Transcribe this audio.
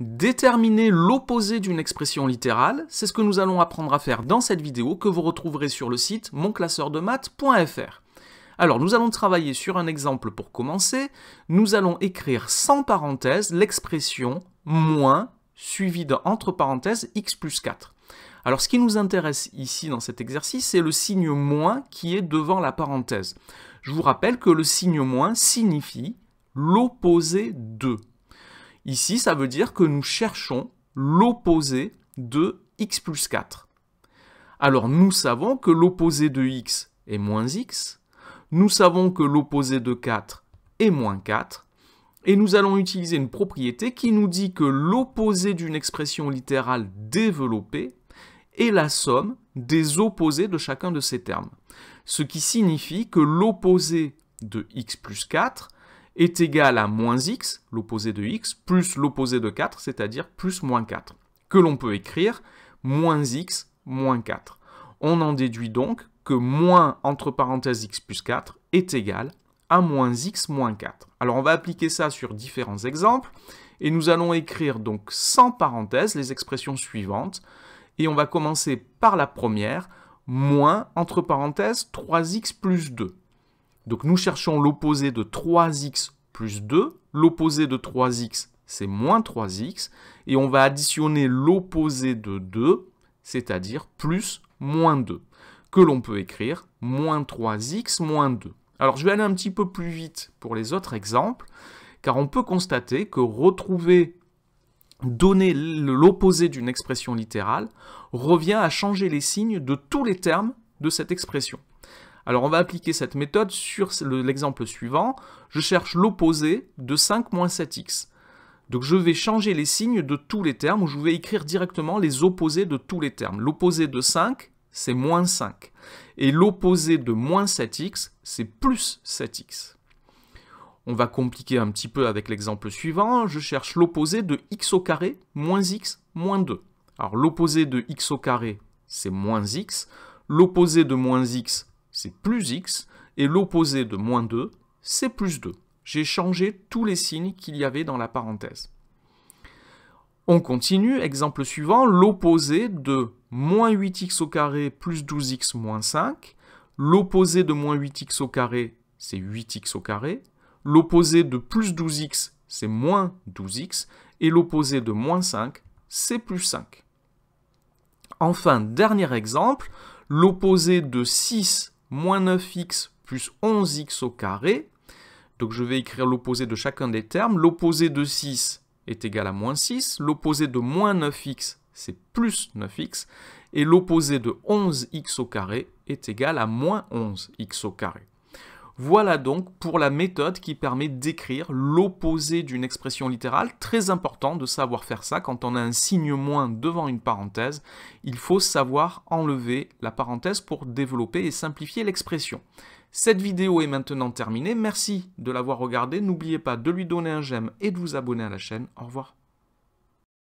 Déterminer l'opposé d'une expression littérale, c'est ce que nous allons apprendre à faire dans cette vidéo que vous retrouverez sur le site monclasseurdemath.fr. Alors nous allons travailler sur un exemple pour commencer. Nous allons écrire sans parenthèse l'expression moins suivie entre parenthèses x plus 4. Alors ce qui nous intéresse ici dans cet exercice, c'est le signe moins qui est devant la parenthèse. Je vous rappelle que le signe moins signifie l'opposé de. Ici, ça veut dire que nous cherchons l'opposé de x plus 4. Alors nous savons que l'opposé de x est moins x, nous savons que l'opposé de 4 est moins 4, et nous allons utiliser une propriété qui nous dit que l'opposé d'une expression littérale développée est la somme des opposés de chacun de ces termes. Ce qui signifie que l'opposé de x plus 4 est égal à moins x, l'opposé de x, plus l'opposé de 4, c'est-à-dire plus moins 4, que l'on peut écrire moins x moins 4. On en déduit donc que moins entre parenthèses x plus 4 est égal à moins x moins 4. Alors on va appliquer ça sur différents exemples, et nous allons écrire donc sans parenthèses les expressions suivantes, et on va commencer par la première, moins entre parenthèses 3x plus 2. Donc nous cherchons l'opposé de 3x plus 2. L'opposé de 3x, c'est moins 3x. Et on va additionner l'opposé de 2, c'est-à-dire plus moins 2, que l'on peut écrire moins 3x moins 2. Alors je vais aller un petit peu plus vite pour les autres exemples, car on peut constater que retrouver donner l'opposé d'une expression littérale revient à changer les signes de tous les termes de cette expression. Alors on va appliquer cette méthode sur l'exemple suivant. Je cherche l'opposé de 5 moins 7x. Donc je vais changer les signes de tous les termes, ou je vais écrire directement les opposés de tous les termes. L'opposé de 5, c'est moins 5. Et l'opposé de moins 7x, c'est plus 7x. On va compliquer un petit peu avec l'exemple suivant. Je cherche l'opposé de x au carré, moins x, moins 2. Alors l'opposé de x au carré, c'est moins x. L'opposé de moins x, c'est plus x, et l'opposé de moins 2, c'est plus 2. J'ai changé tous les signes qu'il y avait dans la parenthèse. On continue, exemple suivant, l'opposé de moins 8x au carré plus 12x moins 5. L'opposé de moins 8x au carré, c'est 8x au carré. L'opposé de plus 12x, c'est moins 12x. Et l'opposé de moins 5, c'est plus 5. Enfin, dernier exemple, l'opposé de 6 moins 9x plus 11x au carré. Donc je vais écrire l'opposé de chacun des termes. L'opposé de 6 est égal à moins 6. L'opposé de moins 9x, c'est plus 9x. Et l'opposé de 11x au carré est égal à moins 11x au carré. Voilà donc pour la méthode qui permet d'écrire l'opposé d'une expression littérale. Très important de savoir faire ça quand on a un signe moins devant une parenthèse. Il faut savoir enlever la parenthèse pour développer et simplifier l'expression. Cette vidéo est maintenant terminée. Merci de l'avoir regardée. N'oubliez pas de lui donner un j'aime et de vous abonner à la chaîne. Au revoir.